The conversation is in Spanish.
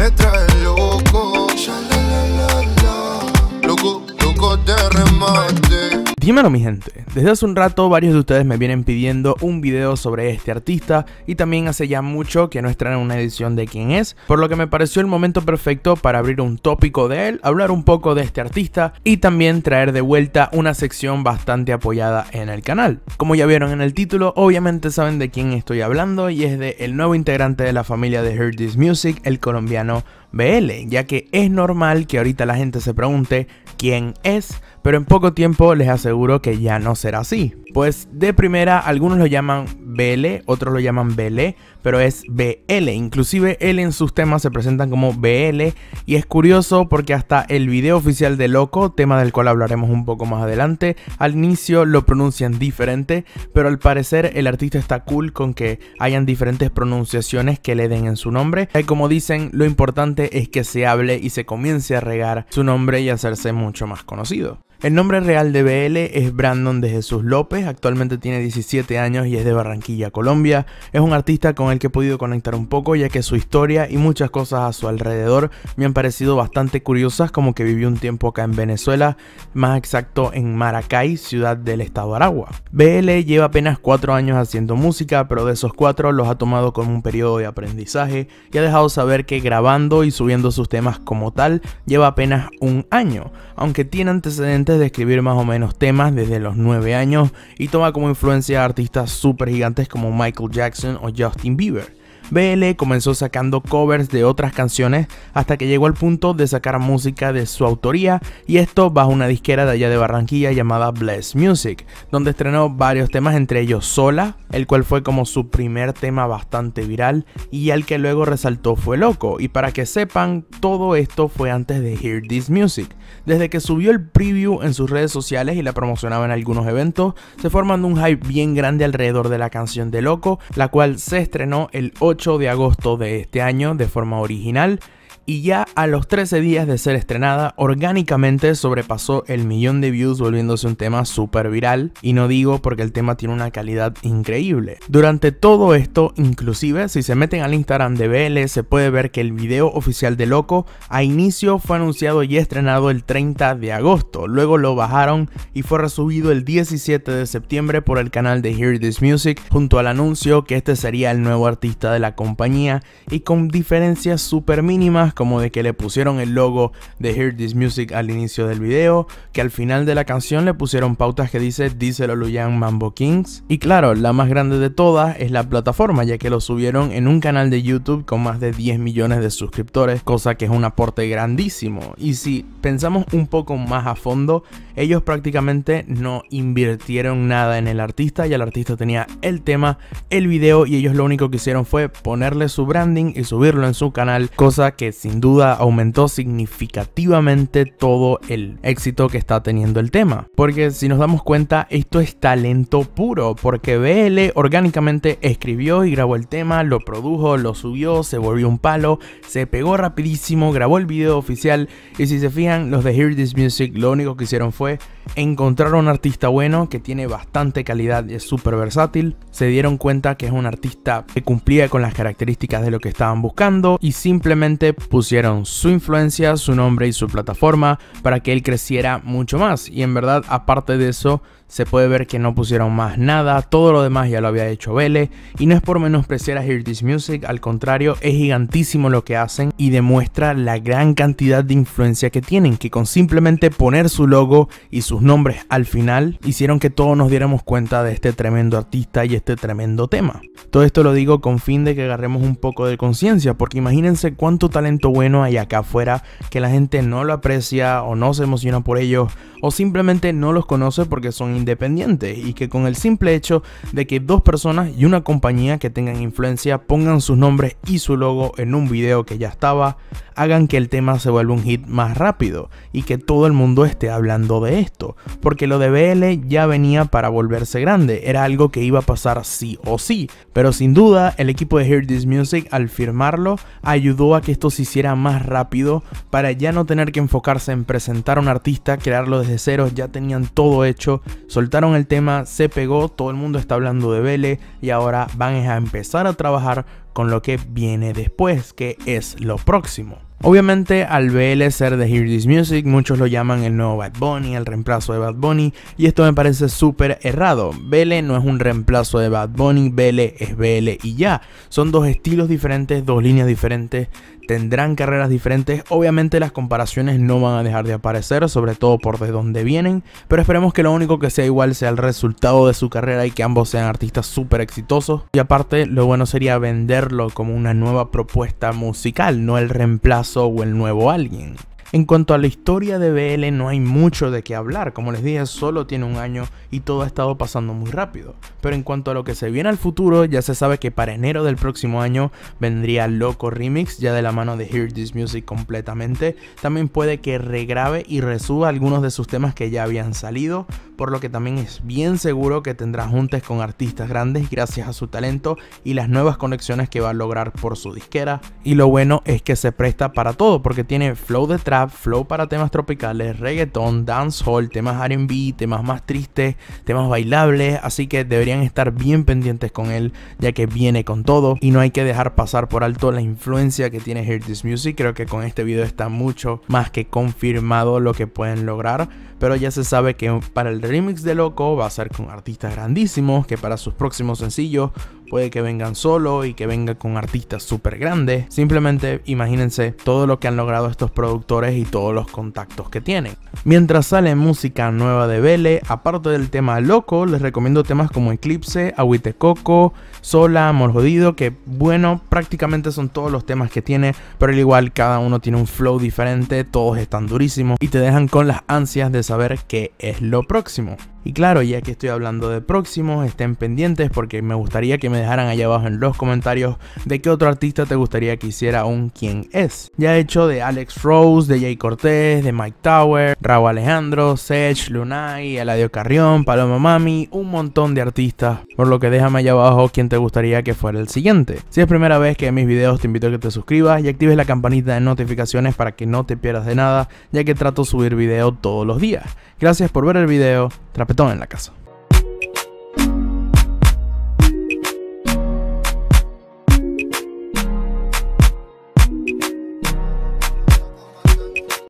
me trae Dímelo mi gente, desde hace un rato varios de ustedes me vienen pidiendo un video sobre este artista y también hace ya mucho que no estrenan una edición de quién es, por lo que me pareció el momento perfecto para abrir un tópico de él, hablar un poco de este artista y también traer de vuelta una sección bastante apoyada en el canal. Como ya vieron en el título, obviamente saben de quién estoy hablando y es de el nuevo integrante de la familia de Heard This Music, el colombiano BL, ya que es normal que ahorita la gente se pregunte quién es, pero en poco tiempo les aseguro que ya no será así. Pues de primera algunos lo llaman BL, otros lo llaman BL, pero es BL. Inclusive él en sus temas se presentan como BL y es curioso porque hasta el video oficial de Loco, tema del cual hablaremos un poco más adelante, al inicio lo pronuncian diferente, pero al parecer el artista está cool con que hayan diferentes pronunciaciones que le den en su nombre. Y como dicen, lo importante es que se hable y se comience a regar su nombre y hacerse mucho más conocido. El nombre real de BL es Brandon de Jesús López, actualmente tiene 17 años y es de Barranquilla, Colombia. Es un artista con el que he podido conectar un poco ya que su historia y muchas cosas a su alrededor me han parecido bastante curiosas como que vivió un tiempo acá en Venezuela, más exacto en Maracay, ciudad del estado Aragua. BL lleva apenas 4 años haciendo música, pero de esos 4 los ha tomado como un periodo de aprendizaje y ha dejado saber que grabando y subiendo sus temas como tal lleva apenas un año, aunque tiene antecedentes de escribir más o menos temas desde los 9 años y toma como influencia a artistas super gigantes como Michael Jackson o Justin Bieber. BL comenzó sacando covers de otras canciones hasta que llegó al punto de sacar música de su autoría y esto bajo una disquera de allá de Barranquilla llamada Bless Music, donde estrenó varios temas entre ellos Sola, el cual fue como su primer tema bastante viral y al que luego resaltó fue Loco y para que sepan todo esto fue antes de Hear This Music. Desde que subió el preview en sus redes sociales y la promocionaba en algunos eventos, se formando un hype bien grande alrededor de la canción de Loco, la cual se estrenó el 8 de agosto de este año de forma original y ya a los 13 días de ser estrenada, orgánicamente sobrepasó el millón de views volviéndose un tema súper viral, y no digo porque el tema tiene una calidad increíble. Durante todo esto, inclusive si se meten al Instagram de BL, se puede ver que el video oficial de Loco a inicio fue anunciado y estrenado el 30 de agosto, luego lo bajaron y fue resubido el 17 de septiembre por el canal de Hear This Music junto al anuncio que este sería el nuevo artista de la compañía y con diferencias súper mínimas como de que le pusieron el logo de Hear This Music al inicio del video, que al final de la canción le pusieron pautas que dice Díselo Luyan Mambo Kings. Y claro, la más grande de todas es la plataforma, ya que lo subieron en un canal de YouTube con más de 10 millones de suscriptores, cosa que es un aporte grandísimo. Y si pensamos un poco más a fondo, ellos prácticamente no invirtieron nada en el artista Ya el artista tenía el tema, el video y ellos lo único que hicieron fue ponerle su branding y subirlo en su canal, cosa que sin duda aumentó significativamente todo el éxito que está teniendo el tema. Porque si nos damos cuenta, esto es talento puro, porque BL orgánicamente escribió y grabó el tema, lo produjo, lo subió, se volvió un palo, se pegó rapidísimo, grabó el video oficial y si se fijan, los de Hear This Music lo único que hicieron fue encontrar un artista bueno que tiene bastante calidad y es súper versátil. Se dieron cuenta que es un artista que cumplía con las características de lo que estaban buscando y simplemente pusieron su influencia, su nombre y su plataforma para que él creciera mucho más. Y en verdad, aparte de eso, se puede ver que no pusieron más nada, todo lo demás ya lo había hecho Vélez, y no es por menospreciar a Hear This Music, al contrario, es gigantísimo lo que hacen y demuestra la gran cantidad de influencia que tienen, que con simplemente poner su logo y sus nombres al final, hicieron que todos nos diéramos cuenta de este tremendo artista y este tremendo tema. Todo esto lo digo con fin de que agarremos un poco de conciencia, porque imagínense cuánto talento bueno hay acá afuera que la gente no lo aprecia o no se emociona por ellos o simplemente no los conoce porque son independientes y que con el simple hecho de que dos personas y una compañía que tengan influencia pongan sus nombres y su logo en un video que ya estaba, hagan que el tema se vuelva un hit más rápido y que todo el mundo esté hablando de esto, porque lo de BL ya venía para volverse grande, era algo que iba a pasar sí o sí, pero sin duda, el equipo de Hear This Music al firmarlo ayudó a que esto se hiciera más rápido para ya no tener que enfocarse en presentar a un artista, crearlo desde cero, ya tenían todo hecho, soltaron el tema, se pegó, todo el mundo está hablando de Vele y ahora van a empezar a trabajar con lo que viene después, que es lo próximo. Obviamente al BL ser de Hear This Music, muchos lo llaman el nuevo Bad Bunny, el reemplazo de Bad Bunny, y esto me parece súper errado. BL no es un reemplazo de Bad Bunny, BL es BL y ya. Son dos estilos diferentes, dos líneas diferentes, tendrán carreras diferentes. Obviamente las comparaciones no van a dejar de aparecer, sobre todo por de dónde vienen, pero esperemos que lo único que sea igual sea el resultado de su carrera y que ambos sean artistas súper exitosos. Y aparte, lo bueno sería venderlo como una nueva propuesta musical, no el reemplazo o el nuevo alguien. En cuanto a la historia de BL no hay mucho de qué hablar, como les dije solo tiene un año y todo ha estado pasando muy rápido, pero en cuanto a lo que se viene al futuro ya se sabe que para enero del próximo año vendría Loco Remix ya de la mano de Hear This Music completamente, también puede que regrabe y resuba algunos de sus temas que ya habían salido, por lo que también es bien seguro que tendrá juntes con artistas grandes gracias a su talento y las nuevas conexiones que va a lograr por su disquera, y lo bueno es que se presta para todo porque tiene flow detrás, flow para temas tropicales, reggaeton, dancehall, temas RB, temas más tristes, temas bailables. Así que deberían estar bien pendientes con él, ya que viene con todo. Y no hay que dejar pasar por alto la influencia que tiene Hear This Music. Creo que con este video está mucho más que confirmado lo que pueden lograr. Pero ya se sabe que para el remix de Loco va a ser con artistas grandísimos, que para sus próximos sencillos puede que vengan solo y que vengan con artistas súper grandes. Simplemente imagínense todo lo que han logrado estos productores y todos los contactos que tienen. Mientras sale música nueva de Vele, aparte del tema loco, les recomiendo temas como Eclipse, Agüite Coco, Sola, Amor Jodido, que bueno, prácticamente son todos los temas que tiene, pero al igual cada uno tiene un flow diferente, todos están durísimos y te dejan con las ansias de saber qué es lo próximo. Y claro, ya que estoy hablando de próximos, estén pendientes porque me gustaría que me dejaran allá abajo en los comentarios de qué otro artista te gustaría que hiciera un quién es. Ya he hecho de Alex Rose, de Jay Cortés, de Mike Tower, Raúl Alejandro, Sech, Lunay, Eladio Carrión, Paloma Mami, un montón de artistas. Por lo que déjame allá abajo quién te gustaría que fuera el siguiente. Si es primera vez que ves mis videos, te invito a que te suscribas y actives la campanita de notificaciones para que no te pierdas de nada, ya que trato de subir video todos los días. Gracias por ver el video todo en la casa.